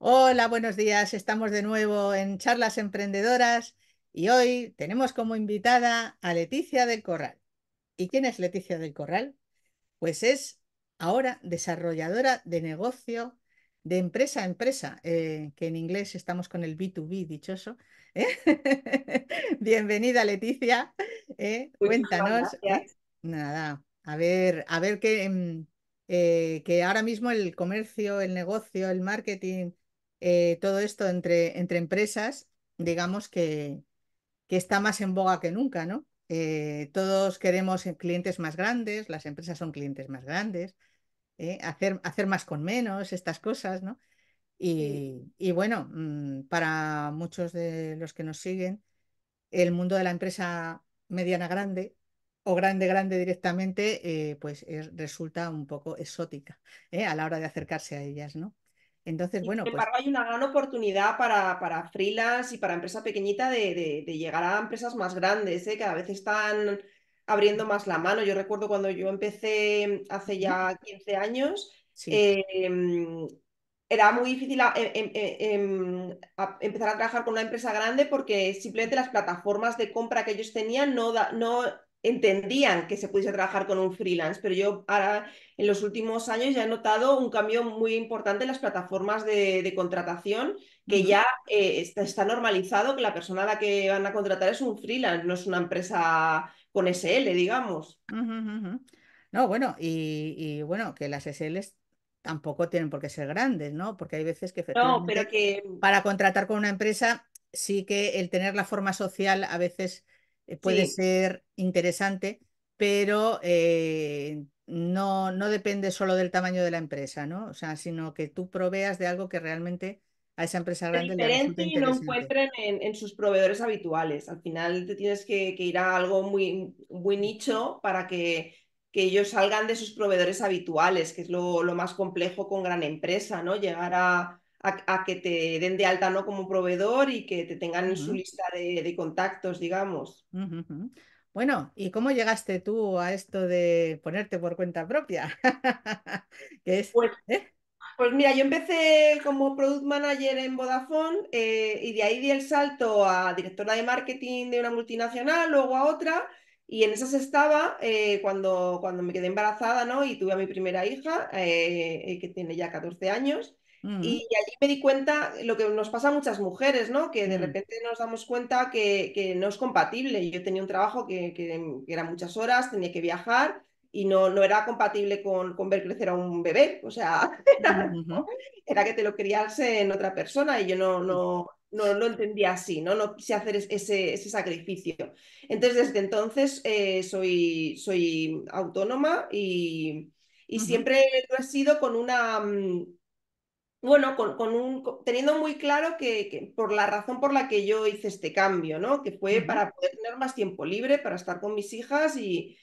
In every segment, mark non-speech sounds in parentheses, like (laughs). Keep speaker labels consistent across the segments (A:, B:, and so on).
A: Hola, buenos días. Estamos de nuevo en Charlas Emprendedoras y hoy tenemos como invitada a Leticia del Corral. ¿Y quién es Leticia del Corral? Pues es ahora desarrolladora de negocio de empresa a empresa, eh, que en inglés estamos con el B2B dichoso. ¿eh? (laughs) Bienvenida, Leticia. ¿eh? Cuéntanos. Nada, a ver, a ver qué. Mm, que ahora mismo el comercio, el negocio, el marketing eh, todo esto entre, entre empresas, digamos que, está más en boga que nunca, ¿no? Eh, todos queremos clientes más grandes, las empresas son clientes más grandes, eh, hacer, hacer más con menos, estas cosas, ¿no? Y, bueno, mm, para muchos de los que nos siguen, el mundo de la empresa mediana grande o grande grande directamente, pues resulta un poco
B: exótica a la hora de acercarse a ellas, ¿no? Entonces, bueno. Sin pues embargo, hay una gran oportunidad para, para freelance y para empresa pequeñita de, llegar a empresas más grandes, ¿eh? cada vez están abriendo más la mano. Yo recuerdo cuando yo empecé hace ya 15 años, em, era muy difícil em, em, empezar a trabajar con una empresa grande porque simplemente las plataformas de compra que ellos tenían no, no entendían que se pudiese trabajar con un freelance, pero yo ahora en los últimos años ya he notado un cambio muy importante en las plataformas de, contratación, que ya eh, está, normalizado que la persona a la que van a contratar es un freelance, no es una empresa con SL, digamos. No,
A: bueno, y, bueno, que las SL tampoco tienen por qué ser grandes, ¿no? Porque hay veces que no, pero que... para contratar con una empresa sí que el tener la forma social a veces eh, puede ser interesante, pero eh, no, depende solo del tamaño de la empresa, ¿no? O sea, sino que tú proveas de algo que realmente a esa empresa grande diferente le y no
B: encuentren en, sus proveedores habituales. Al final te tienes que, ir a algo muy, muy nicho para que, ellos salgan de sus proveedores habituales, que es lo, lo más complejo con gran empresa, ¿no? Llegar a, a, que te den de alta no como proveedor y que te tengan en su lista de, contactos, digamos.
A: Bueno, ¿y cómo llegaste tú a esto de ponerte por cuenta propia? (laughs)
B: que es? Pues, ¿eh? pues, mira, yo empecé como product manager en Vodafone eh, y de ahí di el salto a directora de marketing de una multinacional, luego a otra. Y en esas estaba eh, cuando, cuando me quedé embarazada ¿no? y tuve a mi primera hija, que tiene ya 14 años. Mm. Y allí me di cuenta lo que nos pasa a muchas mujeres, ¿no? Que de mm. repente nos damos cuenta que, no es compatible. Yo tenía un trabajo que, era muchas horas, tenía que viajar y no, no era compatible con, con, ver crecer a un bebé. O sea, (laughs) era, que te lo querías en otra persona y yo no, no, no lo entendía así, ¿no? No quise hacer ese, sacrificio. Entonces, desde entonces eh, soy, soy autónoma y, siempre lo he sido con una, mm, bueno, con, un, teniendo muy claro que, por la razón por la que yo hice este cambio, ¿no? Que fue para poder tener más tiempo libre, para estar con mis hijas y,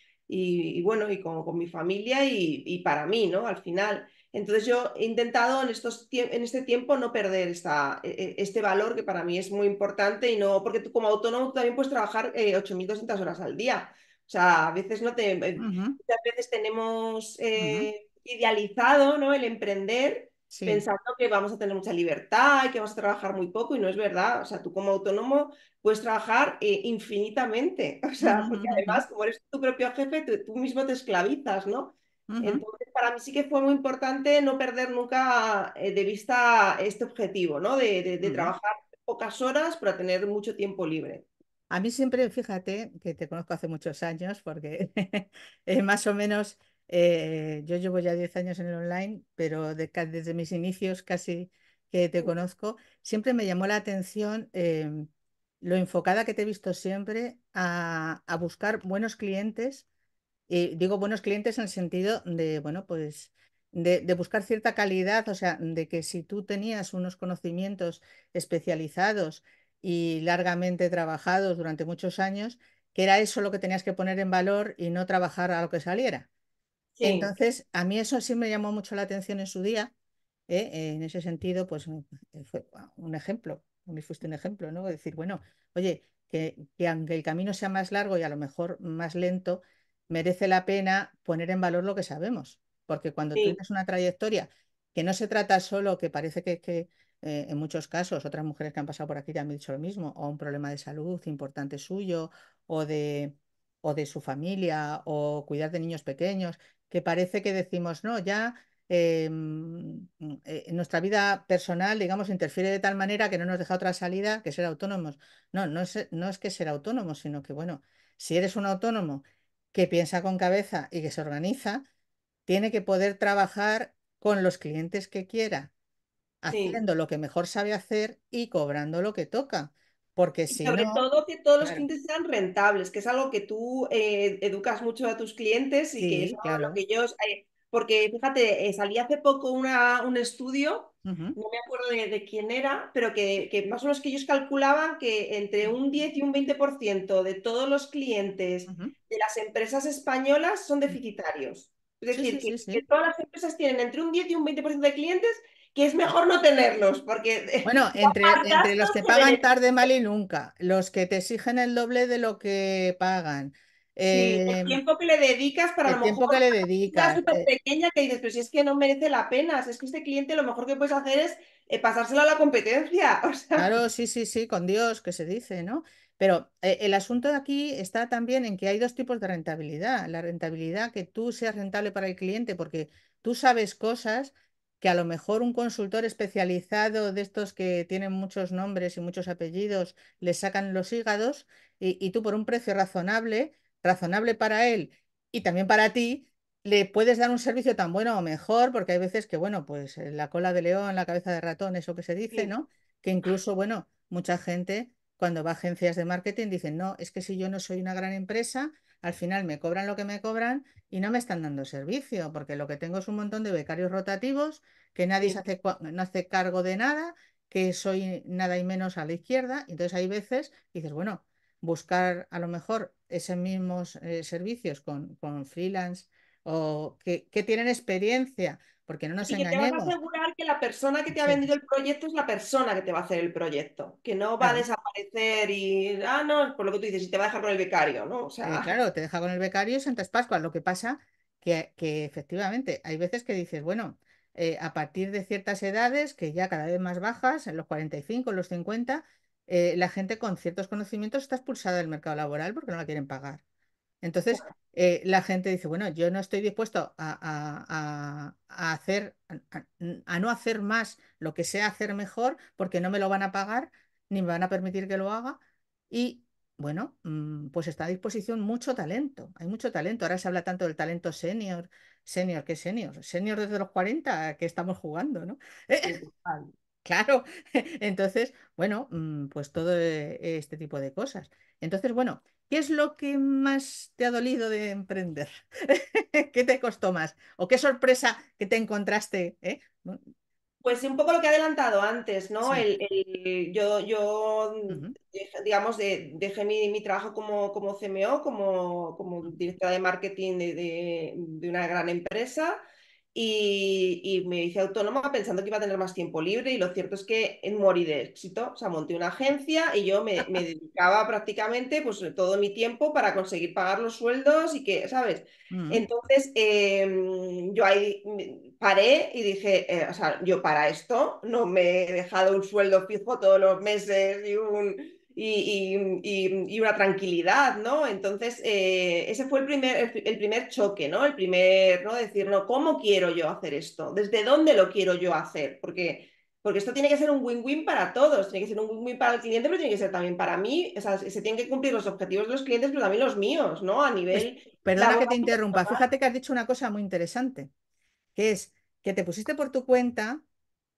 B: bueno, y con, mi familia y, para mí, ¿no? Al final. Entonces yo he intentado en, estos, en este tiempo no perder esta, e, e, este valor que para mí es muy importante y no, porque tú como autónomo también puedes trabajar 8.200 eh, horas al día. O sea, a veces no te, eh, muchas veces tenemos eh, idealizado, ¿no? El emprender pensando que vamos a tener mucha libertad y que vamos a trabajar muy poco y no es verdad. O sea, tú como autónomo puedes trabajar eh, infinitamente. (laughs) O sea, porque además como eres tu propio jefe, tú, mismo te esclavizas, ¿no? Entonces, para mí sí que fue muy importante no perder nunca eh, de vista este objetivo, ¿no? De, de, trabajar pocas horas para tener mucho tiempo libre.
A: A mí siempre, fíjate, que te conozco hace muchos años, porque (laughs) más o menos eh, yo llevo ya 10 años en el online, pero desde mis inicios casi que te conozco, siempre me llamó la atención em, lo enfocada que te he visto siempre a, buscar buenos clientes. Y digo buenos clientes en el sentido de, bueno, pues de, buscar cierta calidad, o sea, de que si tú tenías unos conocimientos especializados y largamente trabajados durante muchos años, que era eso lo que tenías que poner en valor y no trabajar a lo que saliera. Entonces, a mí eso sí me llamó mucho la atención en su día. ¿eh? Eh, en ese sentido, pues eh, fue un ejemplo, Me fuiste un ejemplo, ¿no? Decir, bueno, oye, que, aunque el camino sea más largo y a lo mejor más lento, merece la pena poner en valor lo que sabemos. Porque cuando tienes una trayectoria que no se trata solo, que parece que, en muchos casos, otras mujeres que han pasado por aquí ya han dicho lo mismo, o un problema de salud importante suyo, o o de su familia, o cuidar de niños pequeños, que parece que decimos, no, ya eh, mm, mm, eh, nuestra vida personal, digamos, interfiere de tal manera que no nos deja otra salida que ser autónomos. No, no es, no es que ser autónomo, sino que, bueno, si eres un autónomo que piensa con cabeza y que se organiza, tiene que poder trabajar con los clientes que quiera, haciendo lo que mejor sabe hacer y cobrando lo que toca. Porque sobre todo
B: que todos los clientes sean rentables, que es algo que tú eh, educas mucho a tus clientes y que es que ellos... Eh, porque fíjate, eh, salí hace poco una, un estudio, no me acuerdo de, quién era, pero que, más o menos que ellos calculaban que entre un 10 y un 20% de todos los clientes de las empresas españolas son mm. deficitarios. Es decir, que, que todas las empresas tienen entre un 10 y un 20% de clientes que es mejor no tenerlos, porque... (laughs) Bueno, entre, los que pagan
A: tarde, mal y nunca, los que te exigen el doble de lo que pagan.
B: el eh, tiempo que le dedicas para el tiempo que le dedicas. Eh. pequeña que dices, pero si es que no merece la pena, es que este cliente lo mejor que puedes hacer es eh, pasárselo a la competencia. (laughs)
A: Claro, sí, sí, sí, con Dios, que se dice, ¿no? Pero el asunto de aquí está también en que hay dos tipos de rentabilidad. La rentabilidad que tú seas rentable para el cliente porque tú sabes cosas que a lo mejor un consultor especializado de estos que tienen muchos nombres y muchos apellidos le sacan los hígados y, tú por un precio razonable, razonable para él y también para ti, le puedes dar un servicio tan bueno o mejor, porque hay veces que, bueno, pues eh, la cola de león, la cabeza de ratón, eso que se dice, ¿no? Que incluso, bueno, mucha gente cuando va a agencias de marketing dicen, no, es que si yo no soy una gran empresa, al final me cobran lo que me cobran y no me están dando servicio, porque lo que tengo es un montón de becarios rotativos, que nadie se hace, no hace cargo de nada, que soy nada y menos a la izquierda. Entonces hay veces que dices, bueno, buscar a lo mejor esos mismos eh, servicios con, con freelance o que, tienen experiencia, porque no nos engañemos
B: que la persona que te ha vendido el proyecto es la persona que te va a hacer el proyecto, que no va a desaparecer y, ah, no, por lo que tú dices, y te va a dejar con el becario, ¿no? O sea...
A: claro, te deja con el becario y Santas Pascua, Lo que pasa que, que efectivamente hay veces que dices, bueno, eh, a partir de ciertas edades, que ya cada vez más bajas, en los 45, en los 50, eh, la gente con ciertos conocimientos está expulsada del mercado laboral porque no la quieren pagar. Entonces, eh, la gente dice, bueno, yo no estoy dispuesto a, hacer, a, no hacer más lo que sea hacer mejor porque no me lo van a pagar ni me van a permitir que lo haga. Y bueno, mm, pues está a disposición mucho talento, hay mucho talento. Ahora se habla tanto del talento senior, senior, ¿qué senior? Senior desde los 40 que estamos jugando, ¿no? (laughs) claro, (laughs) entonces, bueno, mm, pues todo eh, este tipo de cosas. Entonces, bueno, ¿Qué es lo que más te ha dolido de emprender? (laughs) ¿Qué te costó más? ¿O qué sorpresa que te encontraste? Eh?
B: Pues un poco lo que he adelantado antes, ¿no? yo, yo digamos, de, dejé mi, trabajo como, como CMO, como, como directora de marketing de una gran empresa y, me hice autónoma pensando que iba a tener más tiempo libre y lo cierto es que morí de éxito, o sea, monté una agencia y yo me, dedicaba prácticamente pues todo mi tiempo para conseguir pagar los sueldos y que, ¿sabes? Mm. Entonces, em, yo ahí paré y dije, eh, o sea, yo para esto no me he dejado un sueldo fijo todos los meses y un y, una tranquilidad, ¿no? Entonces, eh, ese fue el primer, el, primer choque, ¿no? El primer, ¿no? Decir, no, ¿cómo quiero yo hacer esto? ¿Desde dónde lo quiero yo hacer? Porque, porque esto tiene que ser un win-win para todos, tiene que ser un win-win para el cliente, pero tiene que ser también para mí, o sea, se tienen que cumplir los objetivos de los clientes, pero también los míos, ¿no? A pues, nivel... perdona que te interrumpa, fíjate
A: que has dicho una cosa muy interesante, que es que te pusiste por tu cuenta,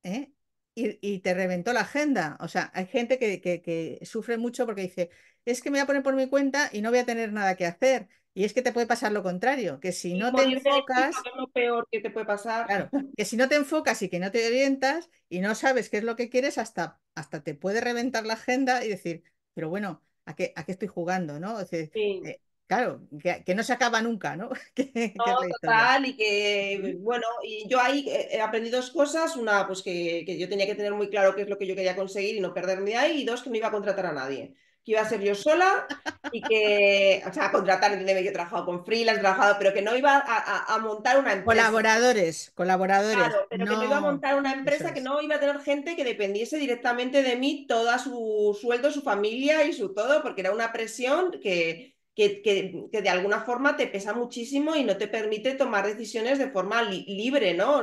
A: ¿eh? y, te reventó la agenda. O sea, hay gente que, sufre mucho porque dice, es que me voy a poner por mi cuenta y no voy a tener nada que hacer. Y es que te puede pasar lo contrario, que si no te enfocas...
B: lo peor que te puede pasar. Claro,
A: que si no te enfocas y que no te orientas y no sabes qué es lo que quieres, hasta, hasta te puede reventar la agenda y decir, pero bueno, ¿a qué, a qué estoy jugando? ¿no? Eh, Claro, que, no se acaba nunca, ¿no?
B: (laughs) total, y que, bueno, y yo ahí eh, he aprendido dos cosas. Una, pues que, yo tenía que tener muy claro qué es lo que yo quería conseguir y no perderme ahí. Y dos, que no iba a contratar a nadie, que iba a ser yo sola y que, o sea, contratar, entiéndeme, yo he trabajado con freelance, trabajado, pero que no iba a, montar una empresa.
A: Colaboradores, colaboradores. Claro, pero que no iba a montar
B: una empresa, que no iba a tener gente que dependiese directamente de mí, toda su sueldo, su familia y su todo, porque era una presión que que, de alguna forma te pesa muchísimo y no te permite tomar decisiones de forma libre, ¿no?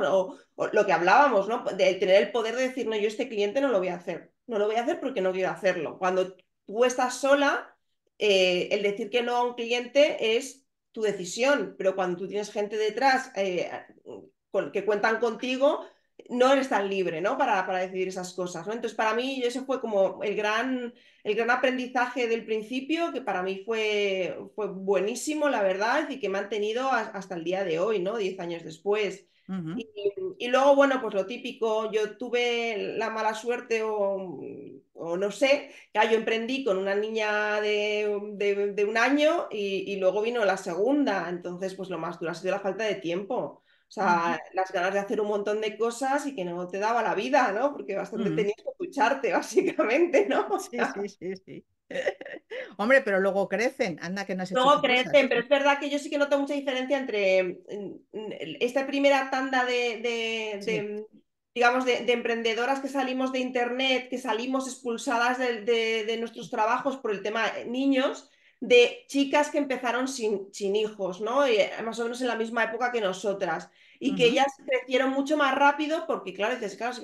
B: O, lo que hablábamos, ¿no? De tener el poder de decir, no, yo este cliente no lo voy a hacer, no lo voy a hacer porque no quiero hacerlo. Cuando tú estás sola, eh, el decir que no a un cliente es tu decisión, pero cuando tú tienes gente detrás eh, que cuentan contigo, no eres tan libre, ¿no? Para, decidir esas cosas, ¿no? Entonces, para mí, eso fue como el gran, el gran aprendizaje del principio, que para mí fue, fue buenísimo, la verdad, y que me han tenido hasta el día de hoy, ¿no? Diez años después. y, luego, bueno, pues lo típico, yo tuve la mala suerte o, no sé, que ah, yo emprendí con una niña de, un año y, y, luego vino la segunda, entonces, pues lo más duro ha sido la falta de tiempo o sea, las ganas de hacer un montón de cosas y que no te daba la vida, ¿no? Porque bastante mm. tenías que escucharte, (laughs) básicamente, ¿no? sí, sí, sí, sí. (laughs) Hombre, pero luego crecen, anda que no se. Luego crecen, pero es verdad que yo sí que noto mucha diferencia entre mm, mm, esta primera tanda de, digamos, de, emprendedoras que salimos de internet, que salimos expulsadas de, nuestros trabajos por el tema eh, niños, de chicas que empezaron sin, hijos, ¿no? Y eh, más o menos en la misma época que nosotras. Y que ellas crecieron mucho más rápido porque, claro, dices, claro,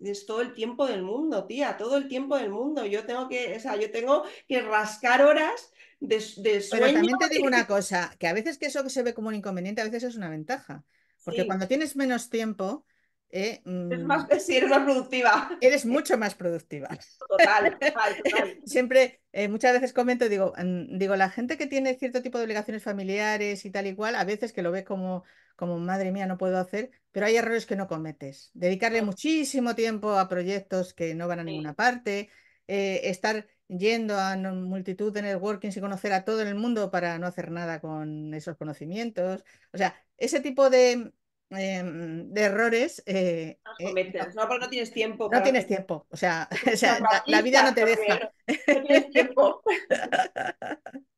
B: es todo el tiempo del mundo, tía, todo el tiempo del mundo. Yo tengo que, o sea, yo tengo que rascar horas de, de sueño. Pero también te digo una (laughs)
A: cosa, que a veces que eso que se ve como un inconveniente, a veces es una ventaja. Porque cuando tienes menos tiempo, ¿eh? es mm. más, si (laughs) eres más productiva. Eres mucho más productiva. Total, (laughs) Siempre, eh, muchas veces comento, digo, mm, digo, la gente que tiene cierto tipo de obligaciones familiares y tal y cual, a veces que lo ve como, como madre mía, no puedo hacer, pero hay errores que no cometes. Dedicarle muchísimo tiempo a proyectos que no van a ninguna parte, eh, estar yendo a multitud de networking y conocer a todo el mundo para no hacer nada con esos conocimientos. O sea, ese tipo de, Em, de errores. Eh,
B: eh, no, tienes tiempo. No tienes
A: tiempo, o sea, (laughs) la, vida no te deja.
B: No tienes tiempo.
A: (laughs)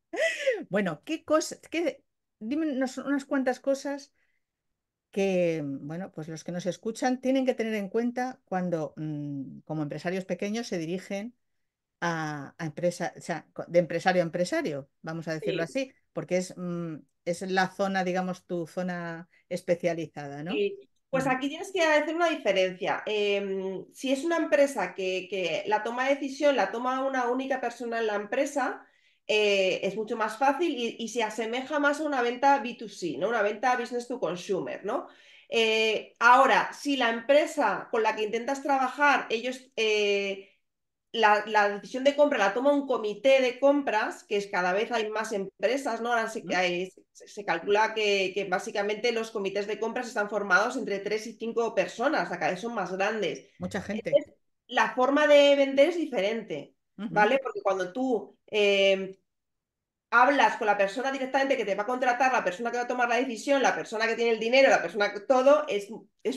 A: bueno, ¿qué cosas? Qué, dime unas, cuantas cosas que, bueno, pues los que nos escuchan tienen que tener en cuenta cuando, mm, como empresarios pequeños, se dirigen a, de empresario a empresario, vamos a decirlo así, porque es mm, es la zona, digamos, tu zona especializada, ¿no?
B: Pues mm. aquí tienes que hacer una diferencia. Em, si es una empresa que, la toma de decisión la toma una única persona en la empresa, eh, es mucho más fácil y, se asemeja más a una venta B2C, ¿no? Una venta business to consumer, ¿no? Eh, ahora, si la empresa con la que intentas trabajar, ellos eh, la, decisión de compra la toma un comité de compras, que es cada vez hay más empresas, ¿no? Ahora se, se calcula que, básicamente los comités de compras están formados entre tres y cinco personas, cada vez son más grandes. Mucha gente. la forma de vender es diferente, ¿vale? Porque cuando tú eh, hablas con la persona directamente que te va a contratar, la persona que va a tomar la decisión, la persona que tiene el dinero, la persona que todo, es,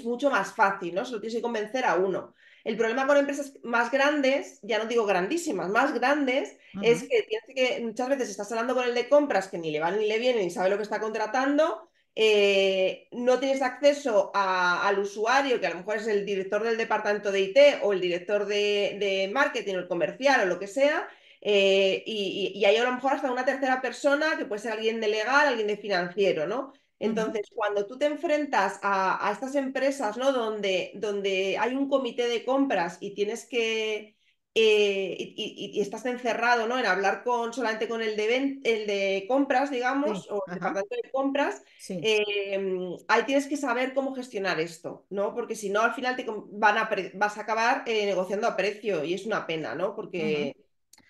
B: mucho más fácil, ¿no? Solo tienes que convencer a uno. El problema con empresas más grandes, ya no digo grandísimas, más grandes, es que, que muchas veces estás hablando con el de compras que ni le va ni le viene, ni sabe lo que está contratando, eh, no tienes acceso al usuario, que a lo mejor es el director del departamento de IT o el director de, de marketing o el comercial o lo que sea, eh, y, y, hay a lo mejor hasta una tercera persona que puede ser alguien de legal, alguien de financiero, ¿no? Entonces, cuando tú te enfrentas a, estas empresas, ¿no? Donde, donde, hay un comité de compras y tienes que... Eh, y, estás encerrado, ¿no? En hablar con, solamente con el de, el de compras, digamos, o el departamento de compras, em, ahí tienes que saber cómo gestionar esto, ¿no? Porque si no, al final te van a vas a acabar eh, negociando a precio y es una pena, ¿no? Porque...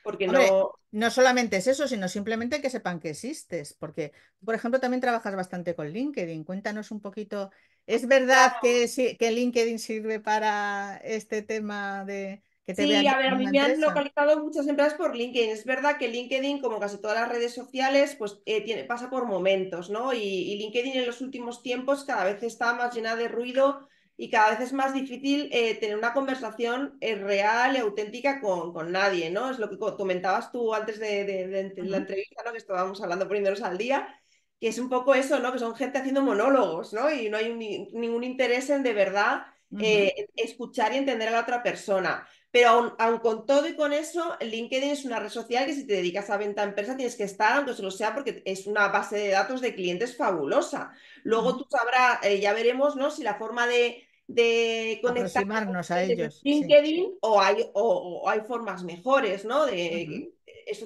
B: Porque no...
A: no solamente es eso, sino simplemente que sepan que existes, porque, por ejemplo, también trabajas bastante con LinkedIn. Cuéntanos un poquito, ¿es verdad
B: que, que LinkedIn sirve para este tema de, sí, a ver, me han localizado muchas empresas por LinkedIn. Es verdad que LinkedIn, como casi todas las redes sociales, pues eh, tiene, pasa por momentos, ¿no? Y, y, LinkedIn en los últimos tiempos cada vez está más llena de ruido y cada vez es más difícil eh, tener una conversación eh, real y auténtica con, nadie, ¿no? Es lo que comentabas tú antes de, la entrevista, ¿no? Que estábamos hablando poniéndonos al día, que es un poco eso, ¿no? Que son gente haciendo monólogos, ¿no? Y no hay ningún interés en de verdad eh, escuchar y entender a la otra persona. Pero aun, con todo y con eso, LinkedIn es una red social que si te dedicas a venta empresa tienes que estar, aunque solo sea porque es una base de datos de clientes fabulosa. Luego tú sabrás, ya veremos, ¿no? Si la forma de, de conectarnos a ellos. LinkedIn o, hay, o, hay formas mejores, ¿no? De,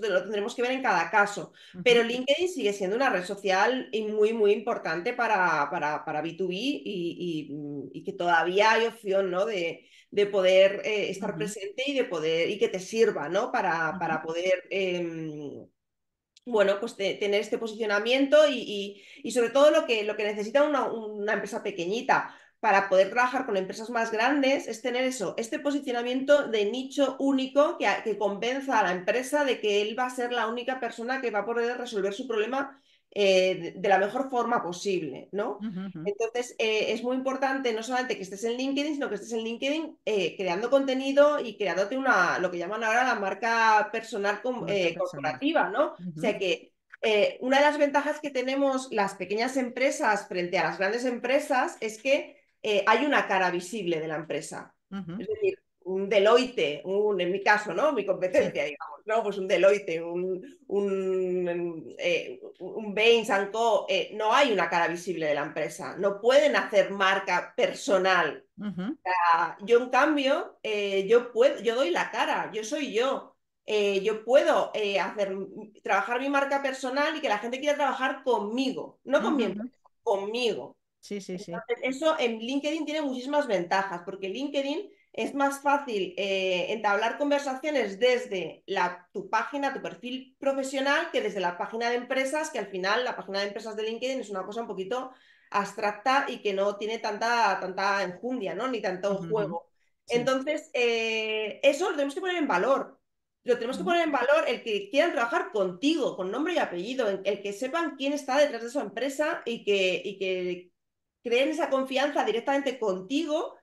B: lo tendremos que ver en cada caso. Pero LinkedIn sigue siendo una red social y muy, muy importante para, para, para B2B y, que todavía hay opción, ¿no? De, poder eh, estar presente y de poder y que te sirva, ¿no? Para, para poder em, bueno, pues tener este posicionamiento y, sobre todo lo que, lo que necesita una, una empresa pequeñita, para poder trabajar con empresas más grandes es tener eso, este posicionamiento de nicho único que, que convenza a la empresa de que él va a ser la única persona que va a poder resolver su problema eh, de la mejor forma posible, ¿no? Entonces, eh, es muy importante no solamente que estés en LinkedIn, sino que estés en LinkedIn eh, creando contenido y creándote una, lo que llaman ahora la marca personal corporativa, ¿no? O sea que una de las ventajas que tenemos las pequeñas empresas frente a las grandes empresas es que eh, hay una cara visible de la empresa. Es decir, un Deloitte, un, en mi caso, ¿no? Mi competencia, digamos, ¿no? Pues un Deloitte, un, un, eh, un Bain, Sanco, eh, no hay una cara visible de la empresa, no pueden hacer marca personal. yo, en cambio, yo, puedo, yo doy la cara, yo soy yo. yo puedo hacer, trabajar mi marca personal y que la gente quiera trabajar conmigo, no con mi empresa, conmigo. Sí, sí, sí. eso en LinkedIn tiene muchísimas ventajas, porque LinkedIn es más fácil eh, entablar conversaciones desde la, tu página, tu perfil profesional, que desde la página de empresas, que al final la página de empresas de LinkedIn es una cosa un poquito abstracta y que no tiene tanta, tanta enjundia, ¿no? Ni tanto juego. Entonces, eh, eso lo tenemos que poner en valor. Lo tenemos que poner en valor el que quieran trabajar contigo, con nombre y apellido, el que sepan quién está detrás de su empresa y que, y que creen esa confianza directamente contigo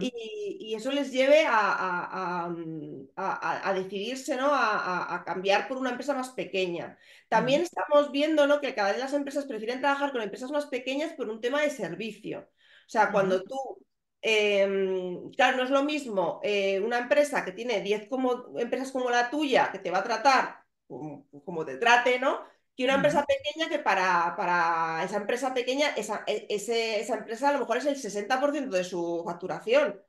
B: y, eso les lleve a, a, mm, decidirse, ¿no? A, cambiar por una empresa más pequeña. También estamos viendo, ¿no? Que cada vez las empresas prefieren trabajar con empresas más pequeñas por un tema de servicio. O sea, cuando tú em, claro, no es lo mismo eh, una empresa que tiene 10 como, empresas como la tuya, que te va a tratar como te trate, ¿no? que una empresa pequeña que para, para esa empresa pequeña, esa, e, empresa a lo mejor es el 60% de su facturación.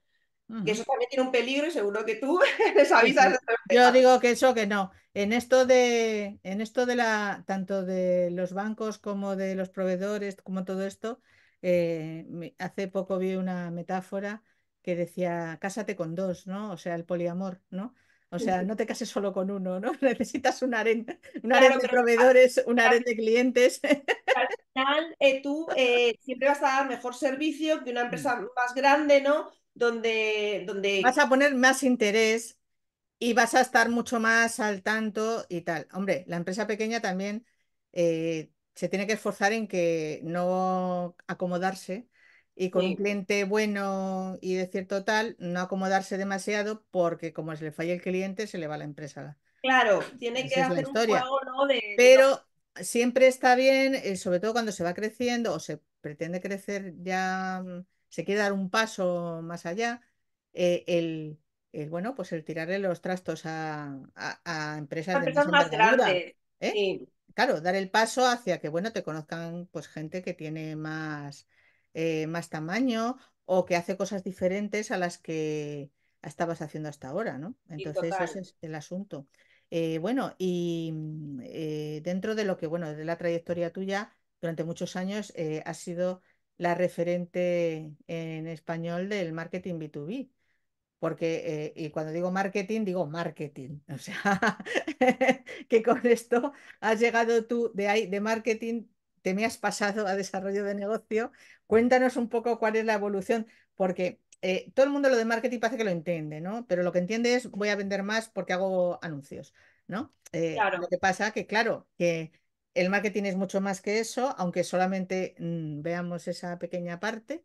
B: Que eso también tiene un peligro y seguro que tú (laughs) les avisas.
A: Yo digo que eso que no. En esto de, en esto de la, tanto de los bancos como de los proveedores, como todo esto, eh, hace poco vi una metáfora que decía, cásate con dos, ¿no? O sea, el poliamor, ¿no? O sea, no te cases solo con uno, ¿no? (laughs) Necesitas un red de proveedores, un red de clientes.
B: (laughs) Al final, eh, tú eh, siempre vas a dar mejor servicio que una empresa mm. más grande, ¿no? Donde, donde... Vas a
A: poner más interés y vas a estar mucho más al tanto y tal. Hombre, la empresa pequeña también eh, se tiene que esforzar en que no acomodarse y con un cliente bueno y de cierto tal, no acomodarse demasiado porque como se le falla el cliente, se le va la empresa.
B: Claro, tiene que hacer un juego, ¿no? De... Pero
A: siempre está bien, eh, sobre todo cuando se va creciendo o se pretende crecer ya, mm, se quiere dar un paso más allá, eh, el, bueno, pues el tirarle los trastos a, empresas, más grandes. ¿eh? Claro, dar el paso hacia que, bueno, te conozcan pues, gente que tiene más eh, más tamaño o que hace cosas diferentes a las que estabas haciendo hasta ahora, ¿no? Entonces, ese es el asunto. Eh, bueno, y mm, eh, dentro de lo que, bueno, de la trayectoria tuya, durante muchos años has sido la referente en español del marketing B2B porque y cuando digo marketing, digo marketing. (laughs) O sea, (laughs) que con esto has llegado tú de ahí, de marketing, me has pasado a desarrollo de negocio. Cuéntanos un poco cuál es la evolución, porque eh, todo el mundo lo de marketing parece que lo entiende, ¿no? Pero lo que entiende es voy a vender más porque hago anuncios, ¿no? Eh, lo que pasa que, claro, que el marketing es mucho más que eso, aunque solamente mm, veamos esa pequeña parte.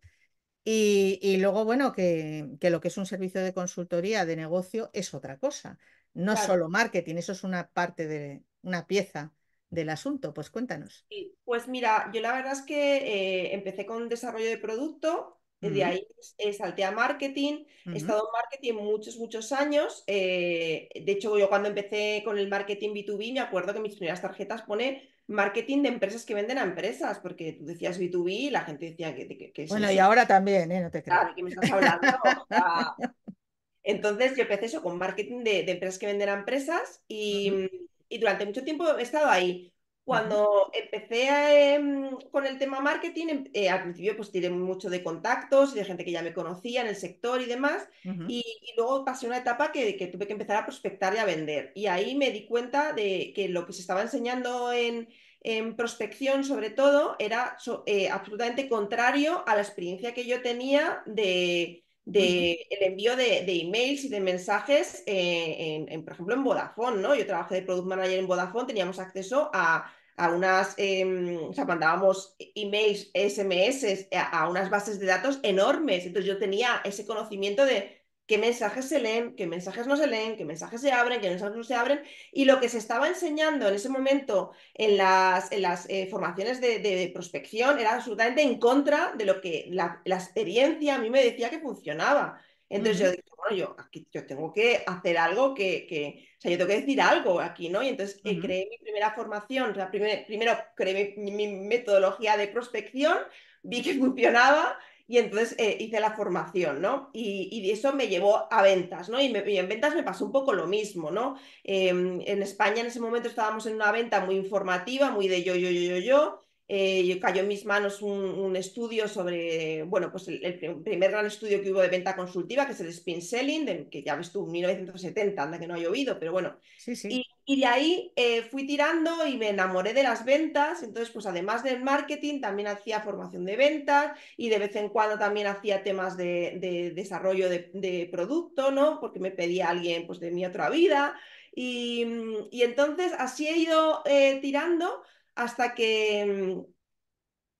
A: Y, luego, bueno, que, lo que es un servicio de consultoría de negocio es otra cosa. No solo marketing, eso es una parte de una pieza del asunto? Pues cuéntanos.
B: pues mira, yo la verdad es que eh, empecé con desarrollo de producto, desde eh, ahí eh, a marketing, he estado en marketing muchos, muchos años. Eh, de hecho, yo cuando empecé con el marketing B2B, me acuerdo que mis primeras tarjetas pone marketing de empresas que venden a empresas, porque tú decías B2B y la gente decía que... que, bueno, y ahora
A: también, ¿eh? No te creo.
B: entonces yo empecé eso con marketing de, empresas que venden a empresas y y durante mucho tiempo he estado ahí. Cuando empecé em, con el tema marketing, em, eh, al principio pues tiré mucho de contactos y de gente que ya me conocía en el sector y demás, y, luego pasé una etapa que, tuve que empezar a prospectar y a vender. Y ahí me di cuenta de que lo que se estaba enseñando en, en prospección sobre todo era eh, absolutamente contrario a la experiencia que yo tenía de, de el envío de, emails y de mensajes, eh, en, por ejemplo, en Vodafone, ¿no? Yo trabajé de Product Manager en Vodafone, teníamos acceso a, unas, em, o sea, mandábamos emails, SMS a, unas bases de datos enormes, entonces yo tenía ese conocimiento de qué mensajes se leen, qué mensajes no se leen, qué mensajes se abren, qué mensajes no se abren. Y lo que se estaba enseñando en ese momento en las, en las eh, formaciones de, de, prospección era absolutamente en contra de lo que la, la experiencia a mí me decía que funcionaba. Entonces yo dije, bueno, yo, aquí, yo tengo que hacer algo que, que, o sea, yo tengo que decir algo aquí, ¿no? Y entonces eh, creé mi primera formación, o sea, primero creé mi, mi metodología de prospección, vi que funcionaba, y entonces eh, hice la formación, ¿no? Y, eso me llevó a ventas, ¿no? Y, en ventas me pasó un poco lo mismo, ¿no? Em, en España en ese momento estábamos en una venta muy informativa, muy de yo, yo, yo, yo, yo. Eh, cayó en mis manos un, estudio sobre, bueno, pues el, primer gran estudio que hubo de venta consultiva, que es el spin selling, que ya ves tú, 1970, anda que no ha llovido, pero bueno. Sí, sí. Y de ahí eh, fui tirando y me enamoré de las ventas. Entonces, pues además del marketing, también hacía formación de ventas y de vez en cuando también hacía temas de, desarrollo de, producto, ¿no? Porque me pedía alguien pues, de mi otra vida. Y, entonces así he ido eh, tirando hasta que,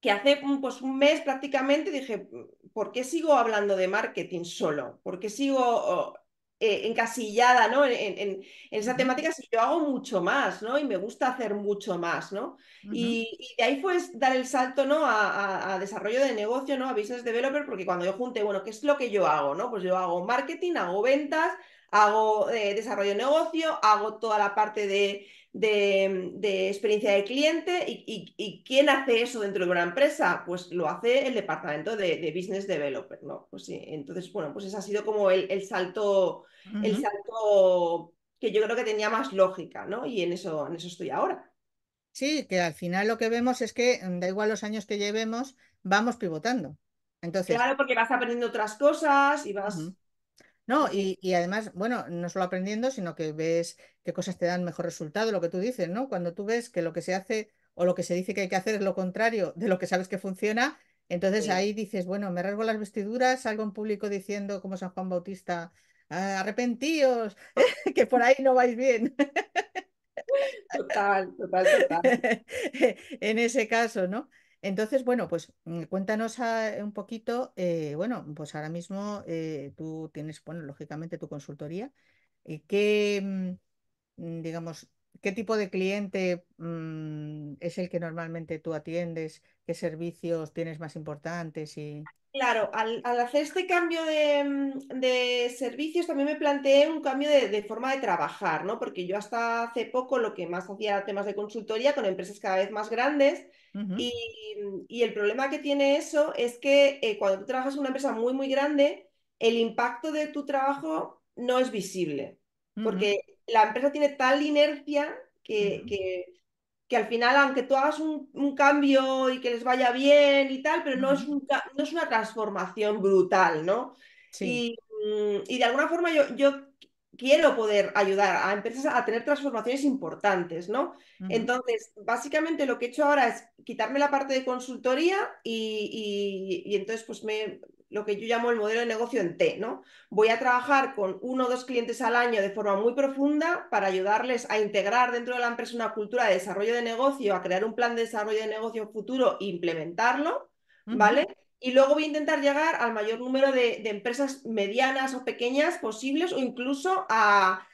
B: que hace pues, un mes prácticamente dije, ¿por qué sigo hablando de marketing solo? ¿Por qué sigo eh, encasillada ¿no? en, esa temática, si yo hago mucho más, ¿no? Y me gusta hacer mucho más, ¿no? y, de ahí fue pues, dar el salto, ¿no? A, desarrollo de negocio, ¿no? A business developer, porque cuando yo junté, bueno, ¿qué es lo que yo hago, no? Pues yo hago marketing, hago ventas, hago eh, desarrollo de negocio, hago toda la parte de de, experiencia de cliente y, quién hace eso dentro de una empresa, pues lo hace el departamento de, business developer, ¿no? Pues sí, entonces, bueno, pues ese ha sido como el, salto, el salto que yo creo que tenía más lógica, ¿no? Y en eso, en eso estoy ahora.
A: Sí, que al final lo que vemos es que mm, da igual los años que llevemos, vamos pivotando. Entonces... Claro, porque
B: vas aprendiendo otras
A: cosas y vas, no, y, además, bueno, no solo aprendiendo, sino que ves qué cosas te dan mejor resultado, lo que tú dices, ¿no? Cuando tú ves que lo que se hace o lo que se dice que hay que hacer es lo contrario de lo que sabes que funciona, entonces ahí dices, bueno, me rasgo las vestiduras, salgo en público diciendo como San Juan Bautista, ah, arrepentíos, oh. (laughs) que por ahí no vais bien. Total, total, total. (laughs) en ese caso, ¿no? Entonces, bueno, pues mm, cuéntanos ah, un poquito, eh, bueno, pues ahora mismo eh, tú tienes, bueno, lógicamente tu consultoría, eh, ¿qué, mm, mm, digamos, ¿Qué tipo de cliente mm, es el que normalmente tú atiendes? ¿Qué servicios tienes más importantes? Y...
B: Claro, al, hacer este cambio mm, de, servicios también me planteé un cambio de, forma de trabajar, ¿no? Porque yo hasta hace poco lo que más hacía era temas de consultoría con empresas cada vez más grandes mm, y, el problema que tiene eso es que eh, cuando tú trabajas en una empresa muy, muy grande, el impacto de tu trabajo no es visible. Porque la empresa tiene tal inercia que, que, al final, aunque tú hagas un, cambio y que les vaya bien y tal, pero no, es no es una transformación brutal, ¿no? Sí. Mm, y, de alguna forma yo, yo quiero poder ayudar a empresas a tener transformaciones importantes, ¿no? Entonces, básicamente lo que he hecho ahora es quitarme la parte de consultoría y, y entonces pues me, lo que yo llamo el modelo de negocio en T, ¿no? Voy a trabajar con uno o dos clientes al año de forma muy profunda para ayudarles a integrar dentro de la empresa una cultura de desarrollo de negocio, a crear un plan de desarrollo de negocio futuro e implementarlo, ¿vale? Y luego voy a intentar llegar al mayor número de, empresas medianas o pequeñas posibles o incluso a,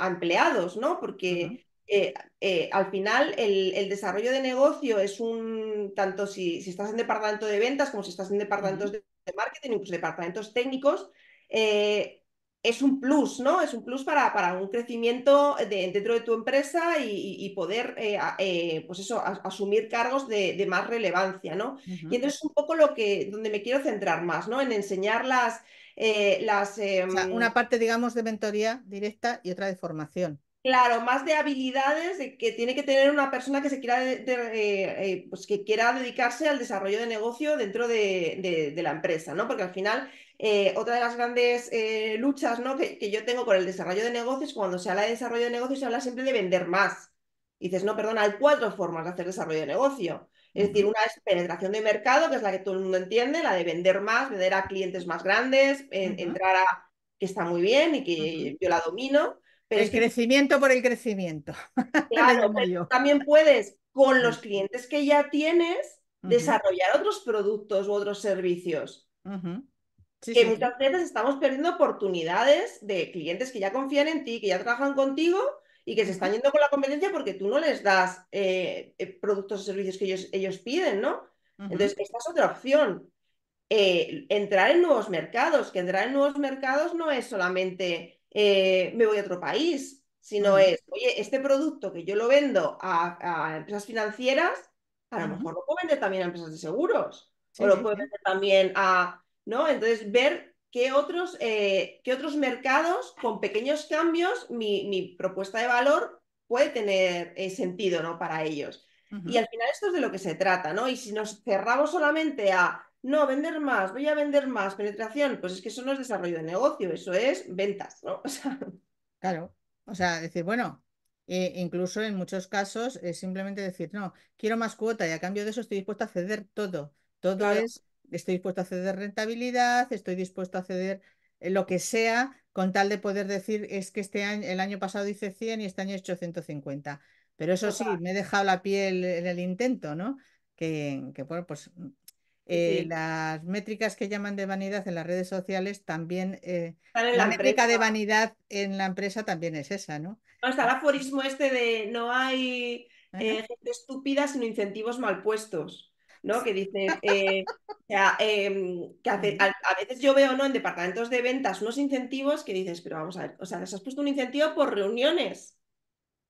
B: empleados, ¿no? Porque... Eh, eh, al final el, desarrollo de negocio es un, tanto si, si, estás en departamento de ventas como si estás en departamentos de de marketing, de pues departamentos técnicos, eh, es un plus, ¿no? Es un plus para, un crecimiento eh, dentro de tu empresa y, poder, eh, pues eso, asumir cargos de, más relevancia, ¿no? Y entonces es un poco lo que, donde me quiero centrar más, ¿no? En enseñar las... Em, una
A: parte, digamos, de mentoría directa y otra de
B: formación. Claro, más de habilidades que tiene que tener una persona que se quiera, eh, eh, pues que quiera dedicarse al desarrollo de negocio dentro de, la empresa, ¿no? Porque al final eh, otra de las grandes luchas ¿no? que, yo tengo con el desarrollo de negocios, cuando se habla de desarrollo de negocios, se habla siempre de vender más. dices, no, perdona, hay cuatro formas de hacer desarrollo de negocio. Es decir, una es penetración de mercado, que es la que todo el mundo entiende, la de vender más, vender a clientes más grandes, entrar a que está muy bien y que yo la domino el crecimiento por el crecimiento. (laughs) Claro, también puedes, con los mm. clientes que ya tienes, desarrollar otros productos u otros servicios. que muchas veces estamos perdiendo oportunidades de clientes que ya confían en ti, que ya trabajan contigo y que se están yendo con la competencia porque tú no les das eh, eh, productos o servicios que ellos, ellos piden, ¿no? Entonces, esta es otra opción. Eh, entrar en nuevos mercados, que entrar en nuevos mercados no es solamente eh, me voy a otro país, sino es, oye, este producto que yo lo vendo a, empresas financieras, a lo mejor lo puedo vender también a empresas de seguros, o lo puedo vender también a, ¿no? Entonces, ver qué otros, eh, qué otros mercados con pequeños cambios mi, propuesta de valor puede tener eh, sentido, ¿no? Para ellos. Y al final esto es de lo que se trata, ¿no? Y si nos cerramos solamente a no, vender más, voy a vender más, penetración, pues es que eso no es desarrollo de negocio, eso es ventas, ¿no? (laughs)
A: Claro, o sea, decir, bueno, eh, incluso en muchos casos es simplemente decir, no, quiero más cuota y a cambio de eso estoy dispuesto a ceder todo. Todo es, estoy dispuesto a ceder rentabilidad, estoy dispuesto a ceder eh, lo que sea, con tal de poder decir, es que este año, el año pasado hice 100 y este año he hecho 150. Pero eso sí, me he dejado la piel en el intento, ¿no? Que, que bueno, pues eh, las métricas que llaman de vanidad en las redes sociales también, eh, la, métrica de vanidad en la empresa también es esa,
B: ¿no? está el aforismo este de no hay eh, gente estúpida sino incentivos mal puestos. ¿no? que dice (laughs) o sea, em, que a, veces yo veo ¿no? en departamentos de ventas unos incentivos que dices, pero vamos a ver, o sea, les has puesto un incentivo por reuniones.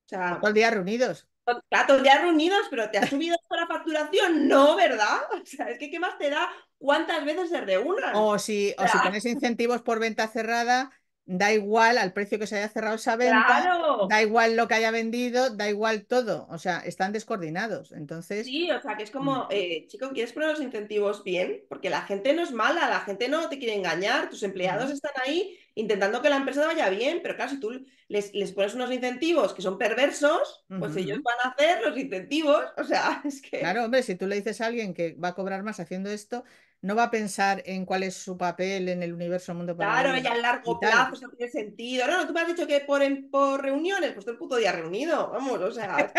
B: O sea, día reunidos. Claro, ya reunidos, pero ¿te has (laughs) subido para la facturación? No, ¿verdad? (laughs) O sea, es que ¿qué más te da cuántas veces se reúnan? O si, o si pones (laughs)
A: incentivos por venta cerrada, da igual al precio que se haya cerrado esa da igual lo que haya vendido, da igual todo, o sea, están descoordinados, entonces...
B: Sí, o sea, que es como, mm. eh, chico, ¿quieres poner los incentivos bien? Porque la gente no es mala, la gente no te quiere engañar, tus empleados están ahí intentando que la empresa vaya bien, pero claro, si tú les, pones unos incentivos que son perversos, pues ellos van a hacer los incentivos, o sea, (laughs) es que...
A: Claro, hombre, si tú le dices a alguien que va a cobrar más haciendo esto, no va a pensar en cuál es su
B: papel en el universo
A: mundo Claro, ya a largo plazo, eso
B: tiene sentido. No, no, tú me has dicho que por, por reuniones, pues todo el puto día reunido, vamos, o sea,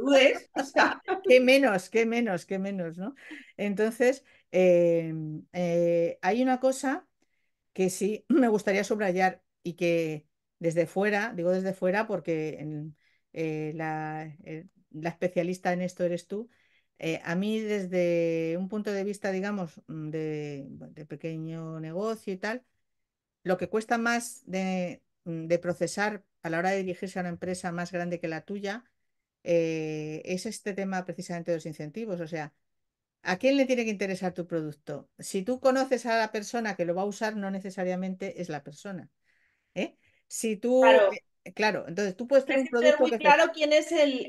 B: dudes, (laughs) Qué menos,
A: qué menos, qué menos, ¿no? Entonces, em, eh, hay una cosa que sí (clears throat) me gustaría subrayar y que desde fuera, digo desde fuera porque eh, la, eh, la especialista en esto eres tú, eh, a mí desde un punto de vista, digamos, mm, de, pequeño negocio y tal, lo que cuesta más mm, de, procesar a la hora de dirigirse a una empresa más grande que la tuya eh, es este tema precisamente de los incentivos. O sea, ¿a quién le tiene que interesar tu producto? Si tú conoces a la persona que lo va a usar, no necesariamente es la persona. ¿eh? Si tú eh, claro, entonces tú puedes tener un producto claro
B: quién es el,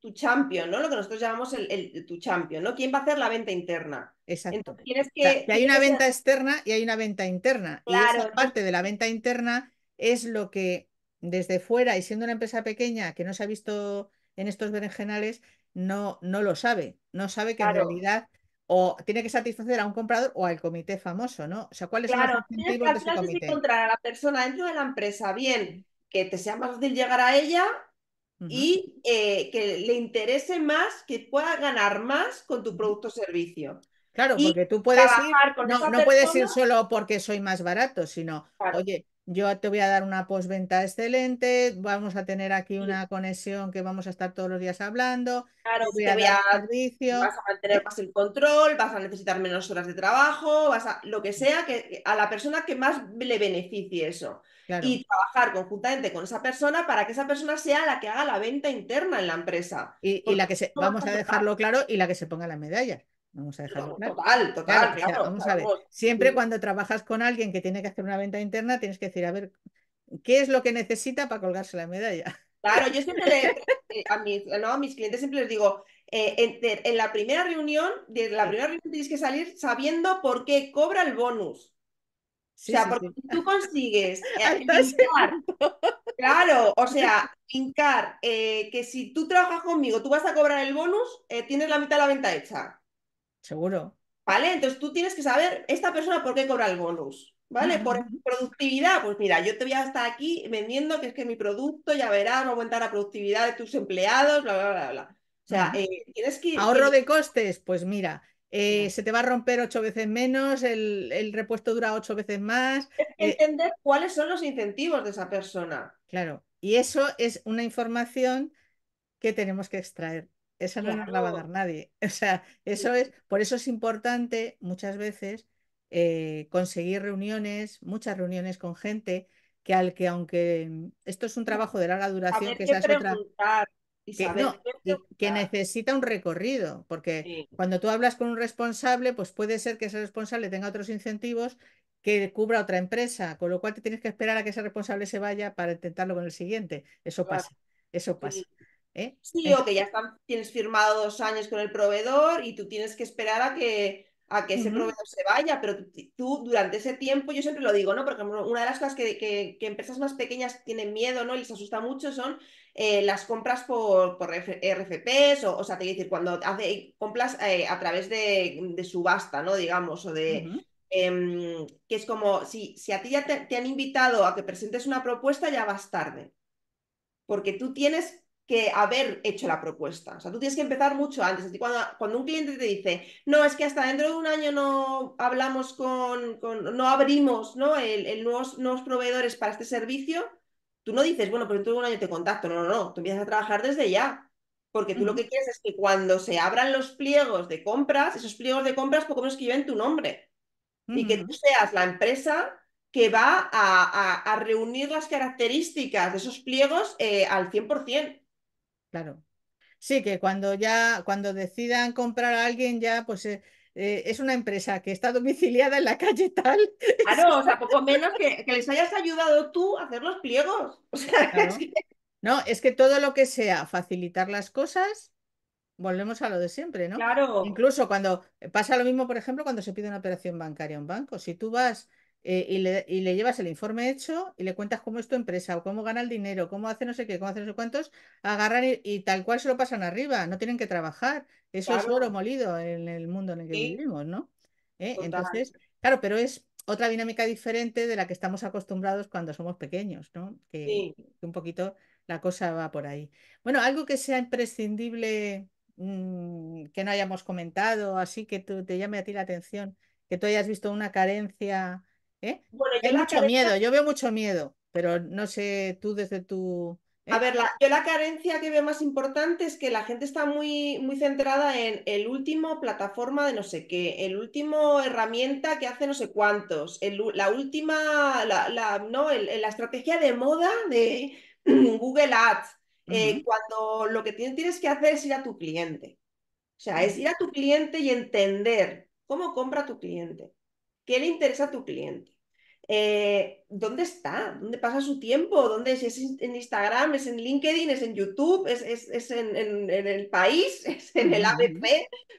B: tu champion, ¿no? Lo que nosotros llamamos el, tu champion, ¿no? ¿Quién va a hacer la venta interna? Exacto. que, hay una venta
A: externa y hay una venta interna. Y esa parte de la venta interna es lo que desde fuera y siendo una empresa pequeña que no se ha visto en estos berenjenales, no, no lo sabe. No sabe que en realidad o tiene que satisfacer a un comprador o al comité famoso,
B: ¿no? O sea, cuál claro, son los de su comité? encontrar a la persona dentro de la empresa bien que te sea más fácil llegar a ella y eh, que le interese más, que pueda ganar más con tu producto o servicio. Claro, porque tú puedes ir, no, no puedes ir
A: solo porque soy más barato, sino, oye, yo te voy a dar una postventa excelente, vamos a tener aquí una conexión que vamos a estar todos los días hablando.
B: Claro, voy a, vas a mantener más el control, vas a necesitar menos horas de trabajo, vas a lo que sea, que a la persona que más le beneficie eso. Y trabajar conjuntamente con esa persona para que esa persona sea la que haga la venta interna en la empresa. Y, la que se, vamos a dejarlo claro, y la que se ponga la
A: medalla. Vamos a dejarlo
B: claro. Total, total, claro. Siempre cuando
A: trabajas con alguien que tiene que hacer una venta interna, tienes que decir, a ver, ¿qué es lo que necesita para colgarse la medalla?
B: Claro, yo siempre (laughs) eh, a, mis, no, mis clientes siempre les digo, eh, en, la primera reunión, de la primera reunión tienes que salir sabiendo por qué cobra el bonus o sea, porque tú consigues eh, ah, (laughs) claro, o sea, hincar eh, que si tú trabajas conmigo, tú vas a cobrar el bonus, eh, tienes la mitad de la venta hecha. Seguro. ¿Vale? Entonces tú tienes que saber esta persona por qué cobra el bonus. ¿Vale? Por productividad, pues mira, yo te voy a estar aquí vendiendo que es que mi producto, ya verás, va a aumentar la productividad de tus empleados, bla, bla, bla, bla. O sea, tienes que... Ahorro de
A: costes, pues mira, eh, se te va a romper ocho veces menos, el, repuesto dura ocho veces más. Eh, entender cuáles son los incentivos de esa persona. Claro, y eso es una información que tenemos que extraer. Esa no nos la va a dar nadie. (laughs) O sea, eso es, por eso es importante muchas veces eh, conseguir reuniones, muchas reuniones con gente que al que aunque mm, esto es un trabajo de larga duración, que se hace que, necesita un recorrido, porque cuando tú hablas con un responsable, pues puede ser que ese responsable tenga otros incentivos que cubra otra empresa, con lo cual te tienes que esperar a que ese responsable se vaya para intentarlo con el siguiente. Eso pasa, eso pasa. Sí. ¿eh? o que ya
B: tienes firmado dos años con el proveedor y tú tienes que esperar a que a que ese proveedor se vaya, pero tú durante ese tiempo, yo siempre lo digo, ¿no? Porque una de las cosas que, que, empresas más pequeñas tienen miedo, ¿no? Y les asusta mucho son eh, las compras por, RFPs, o, sea, te quiero decir, cuando hace, compras eh, a través de, subasta, ¿no? Digamos, o de... Em, que es como, si, si a ti ya te han invitado a que presentes una propuesta, ya vas tarde. Porque tú tienes que haber hecho la propuesta. O sea, tú tienes que empezar mucho antes. Cuando, cuando un cliente te dice, no, es que hasta dentro de un año no hablamos con, no abrimos ¿no? El, nuevos, nuevos proveedores para este servicio, tú no dices, bueno, pero dentro de un año te contacto. No, no, no, tú empiezas a trabajar desde ya. Porque tú lo que quieres es que cuando se abran los pliegos de compras, esos pliegos de compras poco menos que lleven tu nombre. Y que tú seas la empresa que va a, reunir las características de esos pliegos eh, al 100%
A: claro. Sí, que cuando ya, cuando decidan comprar a alguien, ya pues eh, eh, es una empresa que está domiciliada en la calle tal.
B: (laughs) Claro, o sea, poco menos (laughs) que, que les hayas ayudado tú a hacer los pliegos. (laughs) O sea,
A: No, es que todo lo que sea facilitar las cosas, volvemos a lo de siempre, ¿no? Claro. Incluso cuando eh, pasa lo mismo, por ejemplo, cuando se pide una operación bancaria en un banco. Si tú vas eh, y, le, llevas el informe hecho y le cuentas cómo es tu empresa, o cómo gana el dinero, cómo hace no sé qué, cómo hace no sé cuántos, agarran y, tal cual se lo pasan arriba, no tienen que trabajar. Eso es oro molido en el mundo en el que vivimos, ¿no? ¿Eh? entonces, claro, pero es otra dinámica diferente de la que estamos acostumbrados cuando somos pequeños, ¿no? Que, un poquito la cosa va por ahí. Bueno, algo que sea imprescindible mm, que no hayamos comentado, así que tú, te llame a ti la atención, que tú hayas visto una carencia ¿eh?
B: yo mucho miedo, yo
A: veo mucho miedo, pero no sé tú desde tu...
B: ¿eh? A ver, yo la carencia que veo más importante es que la gente está muy, muy centrada en el último plataforma de no sé qué, el último herramienta que hace no sé cuántos, la última, la, ¿no? la estrategia de moda de (clears throat) Google Ads, eh, cuando lo que tienes que hacer es ir a tu cliente. O sea, mm. es ir a tu cliente y entender cómo compra tu cliente. ¿Qué le interesa a tu cliente? Eh, ¿Dónde está? ¿Dónde pasa su tiempo? ¿Dónde? es en Instagram, es en LinkedIn, es en YouTube, es, en, el país, (laughs) es en el ABP.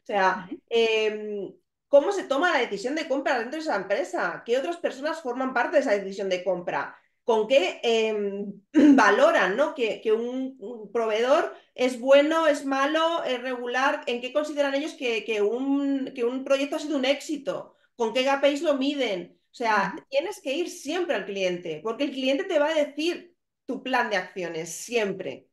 B: O sea, em, ¿cómo se toma la decisión de compra dentro de esa empresa? ¿Qué otras personas forman parte de esa decisión de compra? ¿Con qué em, (clears throat) valoran que, un, proveedor es bueno, es malo, es regular? ¿En qué consideran ellos que un proyecto ha sido un éxito? con qué gapéis lo miden. O sea, tienes que ir siempre al cliente, porque el cliente te va a decir tu plan de acciones, siempre,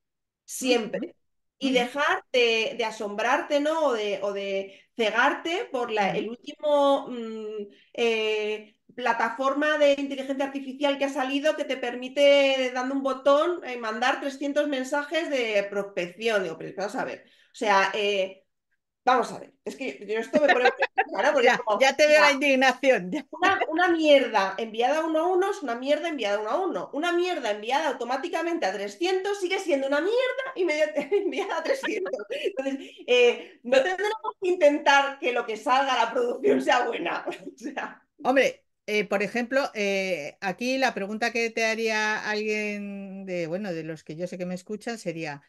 B: siempre. Y dejar de, asombrarte, ¿no? O de, o de cegarte por la, el último mm, eh, plataforma de inteligencia artificial que ha salido que te permite, dando un botón, eh, mandar 300 mensajes de prospección. pero vamos a ver. O sea, eh, Vamos a ver, es que yo, esto me pone. (laughs) ya, te veo la indignación. Una, mierda enviada uno a uno es una mierda enviada uno a uno. Una mierda enviada automáticamente a 300 sigue siendo una mierda y (laughs) enviada a 300. Entonces, eh, no tendremos que intentar que lo que salga a la producción sea buena. (laughs)
A: Hombre, eh, por ejemplo, eh, aquí la pregunta que te haría alguien de, bueno, de los que yo sé que me escuchan sería.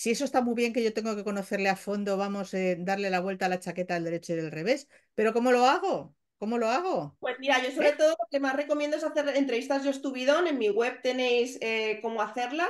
A: Si eso está muy bien que yo tengo que conocerle a fondo, vamos, a eh, darle la vuelta a la chaqueta del derecho y del revés, pero ¿cómo lo hago? ¿Cómo lo hago?
B: Pues mira, yo sobre ¿Eh? todo lo que más recomiendo es hacer entrevistas yo estuvieron, en mi web tenéis eh, cómo hacerlas,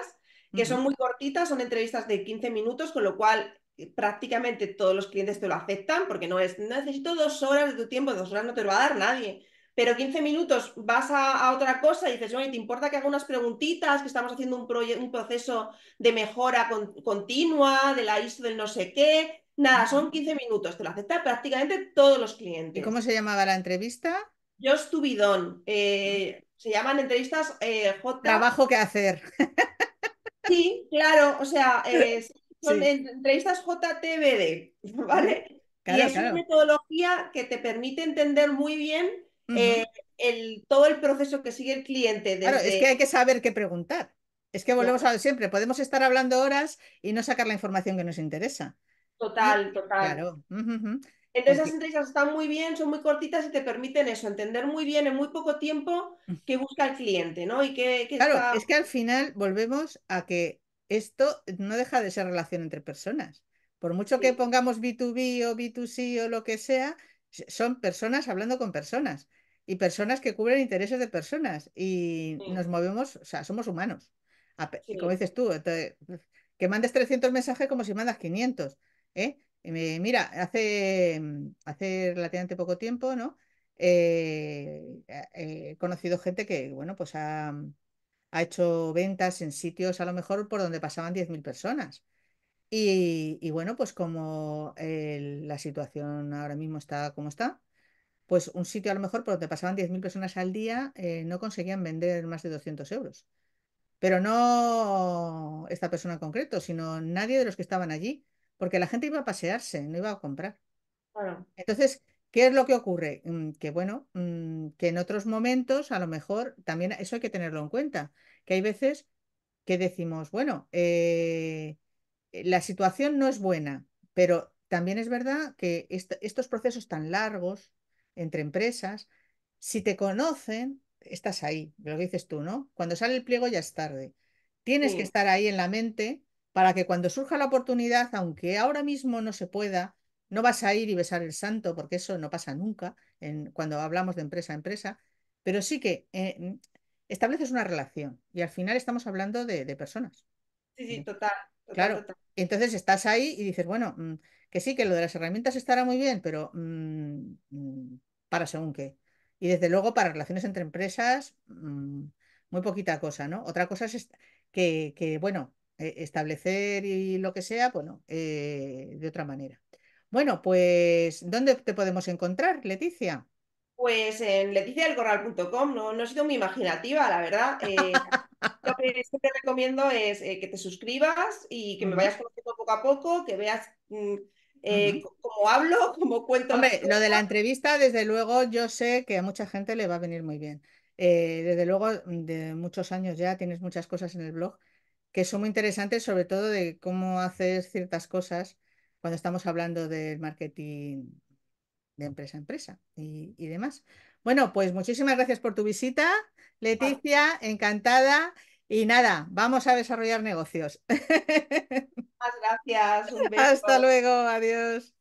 B: que son muy cortitas, son entrevistas de 15 minutos, con lo cual prácticamente todos los clientes te lo aceptan, porque no es, necesito dos horas de tu tiempo, dos horas no te lo va a dar nadie pero 15 minutos vas a, otra cosa y dices, oye, ¿te importa que haga unas preguntitas? Que estamos haciendo un, un proceso de mejora continua, de la ISO del no sé qué. Nada, son 15 minutos, te lo aceptan prácticamente todos los clientes. ¿Y cómo se llamaba la entrevista? Yo estuvidón. Eh, se llaman entrevistas eh, J. Trabajo que hacer. Sí, claro, o sea, eh, (laughs) son entrevistas JTBD, (laughs) ¿vale? y es una metodología que te permite entender muy bien eh, el, todo el proceso que sigue el cliente. Claro, es que hay que
A: saber qué preguntar. Es que volvemos lo a siempre, podemos estar hablando horas y no sacar la información que nos interesa.
B: Total, total. Claro. Entonces esas entrevistas están muy bien, son muy cortitas y te permiten eso, entender muy bien en muy poco tiempo mm. qué busca el cliente, ¿no? Y claro, es
A: que al final volvemos a que esto no deja de ser relación entre personas. Por mucho que pongamos B2B o B2C o lo que sea, son personas hablando con personas y personas que cubren intereses de personas y nos movemos, o sea, somos humanos. Como dices tú, que mandes 300 mensajes como si mandas 500. ¿eh? mira, hace, mm, hace relativamente poco tiempo, ¿no? Eh, eh, he conocido gente que, bueno, pues ha, hecho ventas en sitios a lo mejor por donde pasaban 10.000 personas. y, bueno, pues como la situación ahora mismo está como está, pues un sitio a lo mejor por donde pasaban 10.000 personas al día eh, no conseguían vender más de 200 euros. Pero no esta persona en concreto, sino nadie de los que estaban allí, porque la gente iba a pasearse, no iba a comprar. Entonces, ¿qué es lo que ocurre? Mm, que bueno, mm, que en otros momentos a lo mejor también eso hay que tenerlo en cuenta, que hay veces que decimos, bueno, eh, eh, la situación no es buena, pero también es verdad que estos procesos tan largos, entre empresas, si te conocen, estás ahí, lo que dices tú, ¿no? Cuando sale el pliego ya es tarde. Tienes que estar ahí en la mente para que cuando surja la oportunidad, aunque ahora mismo no se pueda, no vas a ir y besar el santo, porque eso no pasa nunca cuando hablamos de empresa a empresa, pero sí que eh, estableces una relación y al final estamos hablando de, personas.
B: Sí, sí, eh, total. claro.
A: Entonces estás ahí y dices, bueno, mm, que sí, que lo de las herramientas estará muy bien, pero mm, mm, para según qué. Y desde luego para relaciones entre empresas, mm, muy poquita cosa, ¿no? Otra cosa es que, bueno, e-, establecer y lo que sea, bueno, eh, de otra manera. Bueno, pues, ¿dónde te podemos encontrar, Leticia?
B: Pues en leticiaelcorral.com, no, no he sido muy imaginativa, la verdad. Eh, (laughs) lo que siempre recomiendo es eh, que te suscribas y que me vayas conociendo poco a poco, que veas mm, eh, como hablo, (laughs) como cuento. lo
A: de la entrevista, desde luego, yo sé que a mucha gente le va a venir muy bien. Eh, desde luego, de muchos años ya tienes muchas cosas en el blog que son muy interesantes, sobre todo de cómo haces ciertas cosas cuando estamos hablando del marketing de empresa a empresa y demás. Bueno, pues muchísimas gracias por tu visita, Leticia, encantada. Y nada, vamos a desarrollar negocios. (laughs)
B: Muchas gracias. Hasta luego,
A: adiós.